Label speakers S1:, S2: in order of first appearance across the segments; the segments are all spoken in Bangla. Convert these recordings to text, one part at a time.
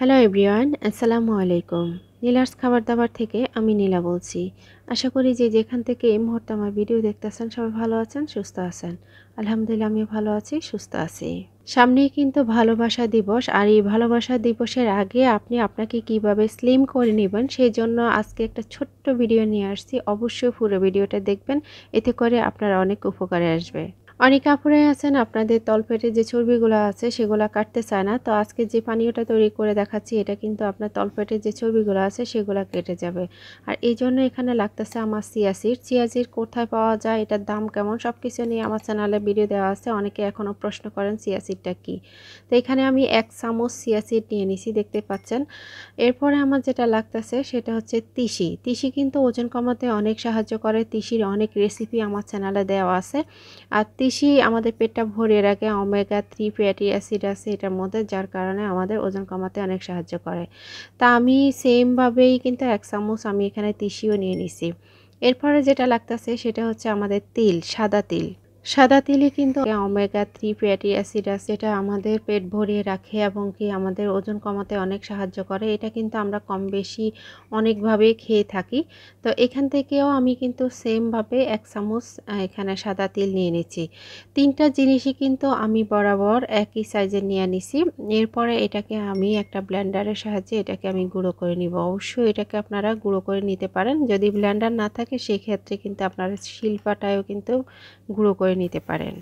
S1: হ্যালো এভরিওয়ান আসসালামু আলাইকুম নীলার্স খাবার দাবার থেকে আমি নীলা বলছি আশা করি যে যেখান থেকে এই মুহূর্তে আমার ভিডিও দেখতেছেন সবাই ভালো আছেন সুস্থ আছেন আলহামদুলিল্লাহ আমি ভালো আছি সুস্থ আছি সামনেই কিন্তু ভালোবাসা দিবস আর এই ভালোবাসা দিবসের আগে আপনি আপনাকে কিভাবে স্লিম করে নেবেন সেই জন্য আজকে একটা ছোট্ট ভিডিও নিয়ে আসছি অবশ্যই পুরো ভিডিওটা দেখবেন এতে করে আপনার অনেক উপকারে আসবে অনেক কাপড়ে আছেন আপনাদের তলপেটে যে চর্বিগুলো আছে সেগুলো কাটতে চায় না তো আজকে যে পানীয়টা তৈরি করে দেখাচ্ছি এটা কিন্তু আপনার তলপেটে যে চর্বিগুলো আছে সেগুলো কেটে যাবে আর এই জন্য এখানে লাগতেছে আমার সিয়াসির সিয়াজির কোথায় পাওয়া যায় এটার দাম কেমন সব কিছু নিয়ে আমার চ্যানেলে ভিডিও দেওয়া আছে অনেকে এখনও প্রশ্ন করেন সিয়াসিরটা কি তো এখানে আমি এক চামচ সিয়াসির নিয়ে নিছি দেখতে পাচ্ছেন এরপরে আমার যেটা লাগতেছে সেটা হচ্ছে তিসি তিসি কিন্তু ওজন কমাতে অনেক সাহায্য করে তিসির অনেক রেসিপি আমার চ্যানেলে দেওয়া আছে আর বেশি আমাদের পেটটা ভরিয়ে রাখে অমেগা থ্রি ফ্যাটি অ্যাসিড আছে এটার মধ্যে যার কারণে আমাদের ওজন কমাতে অনেক সাহায্য করে তা আমি সেমভাবেই কিন্তু এক চামচ আমি এখানে তিসিও নিয়ে নিছি এরপরে যেটা লাগতেছে সেটা হচ্ছে আমাদের তিল সাদা তিল সাদা তিলে কিন্তু অমেগা থ্রি ফ্যাটি অ্যাসিড আছে এটা আমাদের পেট ভরিয়ে রাখে এবং কি আমাদের ওজন কমাতে অনেক সাহায্য করে এটা কিন্তু আমরা কম বেশি অনেকভাবে খেয়ে থাকি তো এখান থেকেও আমি কিন্তু সেমভাবে এক চামচ এখানে সাদা তিল নিয়ে নিচ্ছি তিনটা জিনিসই কিন্তু আমি বরাবর একই সাইজে নিয়ে নিছি এরপরে এটাকে আমি একটা ব্ল্যান্ডারের সাহায্যে এটাকে আমি গুঁড়ো করে নিব অবশ্যই এটাকে আপনারা গুঁড়ো করে নিতে পারেন যদি ব্ল্যান্ডার না থাকে সেক্ষেত্রে কিন্তু আপনারা শিল্পাটায়ও কিন্তু গুঁড়ো করে নিতে পারেন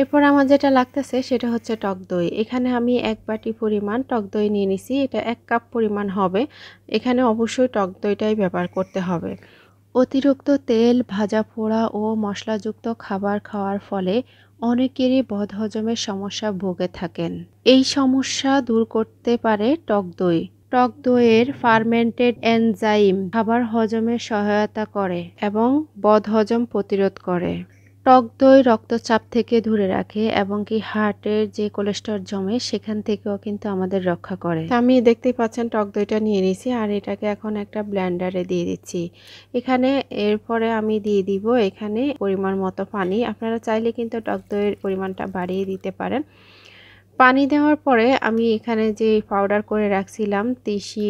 S1: এরপর আমার যেটা লাগতেছে সেটা হচ্ছে টক দই এখানে আমি এক বাটি পরিমাণ টক দই নিয়ে নিছি এটা এক কাপ পরিমাণ হবে এখানে অবশ্যই টক দইটাই ব্যবহার করতে হবে অতিরিক্ত তেল ভাজা পোড়া ও মশলাযুক্ত খাবার খাওয়ার ফলে অনেকেরই বদহজমের সমস্যা ভোগে থাকেন এই সমস্যা দূর করতে পারে টক দই টক দইয়ের ফার্মেন্টেড এনজাইম খাবার হজমে সহায়তা করে এবং বদহজম প্রতিরোধ করে টক দই রক্তচাপ থেকে দূরে রাখে এবং কি হার্টের যে কোলেস্ট্রল জমে সেখান থেকেও কিন্তু আমাদের রক্ষা করে আমি দেখতেই পাচ্ছেন টক দইটা নিয়ে নিয়েছি আর এটাকে এখন একটা ব্ল্যান্ডারে দিয়ে দিচ্ছি এখানে এরপরে আমি দিয়ে দিব এখানে পরিমাণ মতো পানি আপনারা চাইলে কিন্তু টক দইয়ের পরিমাণটা বাড়িয়ে দিতে পারেন পানি দেওয়ার পরে আমি এখানে যে পাউডার করে রাখছিলাম তিসি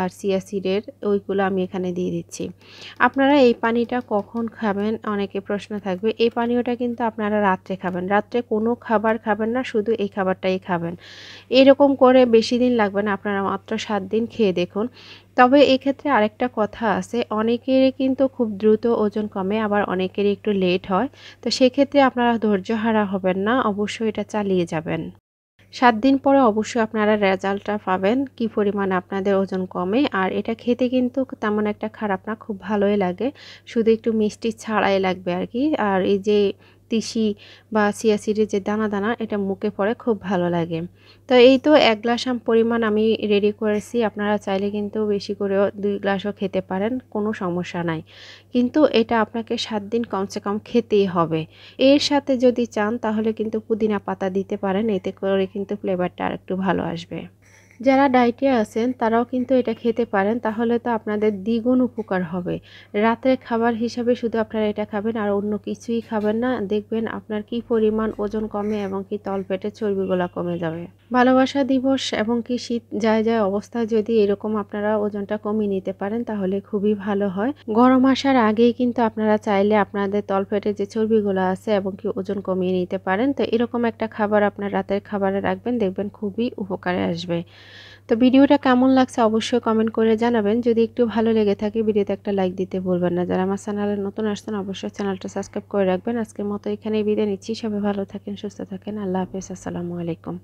S1: আর সিয়াসিডের ওইগুলো আমি এখানে দিয়ে দিচ্ছি আপনারা এই পানিটা কখন খাবেন অনেকে প্রশ্ন থাকবে এই পানীয়টা কিন্তু আপনারা রাত্রে খাবেন রাত্রে কোনো খাবার খাবেন না শুধু এই খাবারটাই খাবেন এরকম করে বেশি দিন লাগবে না আপনারা মাত্র সাত দিন খেয়ে দেখুন তবে এক্ষেত্রে আরেকটা কথা আছে অনেকেরই কিন্তু খুব দ্রুত ওজন কমে আবার অনেকেরই একটু লেট হয় তো সেক্ষেত্রে আপনারা ধৈর্য হারা হবেন না অবশ্যই এটা চালিয়ে যাবেন সাত দিন পরে অবশ্যই আপনারা রেজাল্টটা পাবেন কি পরিমাণ আপনাদের ওজন কমে আর এটা খেতে কিন্তু তেমন একটা খারাপ না খুব ভালোই লাগে শুধু একটু মিষ্টি ছাড়াই লাগবে আর কি আর এই যে তিসি বা সিয়াসিডের যে দানা দানা এটা মুখে পড়ে খুব ভালো লাগে তো এই তো এক গ্লাস আম পরিমাণ আমি রেডি করেছি আপনারা চাইলে কিন্তু বেশি করেও দুই গ্লাসও খেতে পারেন কোনো সমস্যা নাই কিন্তু এটা আপনাকে সাত দিন কমসে কম খেতেই হবে এর সাথে যদি চান তাহলে কিন্তু পুদিনা পাতা দিতে পারেন এতে করে কিন্তু ফ্লেভারটা আর একটু ভালো আসবে যারা ডায়টিয়া আছেন তারাও কিন্তু এটা খেতে পারেন তাহলে তো আপনাদের দ্বিগুণ উপকার হবে রাতের খাবার হিসাবে শুধু আপনারা এটা খাবেন আর অন্য কিছুই খাবেন না দেখবেন আপনার কি পরিমাণ ওজন কমে এবং কি তলপেটে চর্বিগুলা কমে যাবে ভালোবাসা দিবস এবং কি শীত যায় যায় অবস্থায় যদি এরকম আপনারা ওজনটা কমিয়ে নিতে পারেন তাহলে খুবই ভালো হয় গরম আসার আগেই কিন্তু আপনারা চাইলে আপনাদের তলপেটে যে চর্বিগুলো আছে এবং কি ওজন কমিয়ে নিতে পারেন তো এরকম একটা খাবার আপনার রাতের খাবারে রাখবেন দেখবেন খুবই উপকারে আসবে তো ভিডিওটা কেমন লাগছে অবশ্যই কমেন্ট করে জানাবেন যদি একটু ভালো লেগে থাকে ভিডিওতে একটা লাইক দিতে ভুলবেন না যারা আমার চ্যানেলে নতুন আসছেন অবশ্যই চ্যানেলটা সাবস্ক্রাইব করে রাখবেন আজকের মতো এখানেই বিদায় নিচ্ছি সবাই ভালো থাকেন সুস্থ থাকেন আল্লাহ হাফিজ আসসালামু আলাইকুম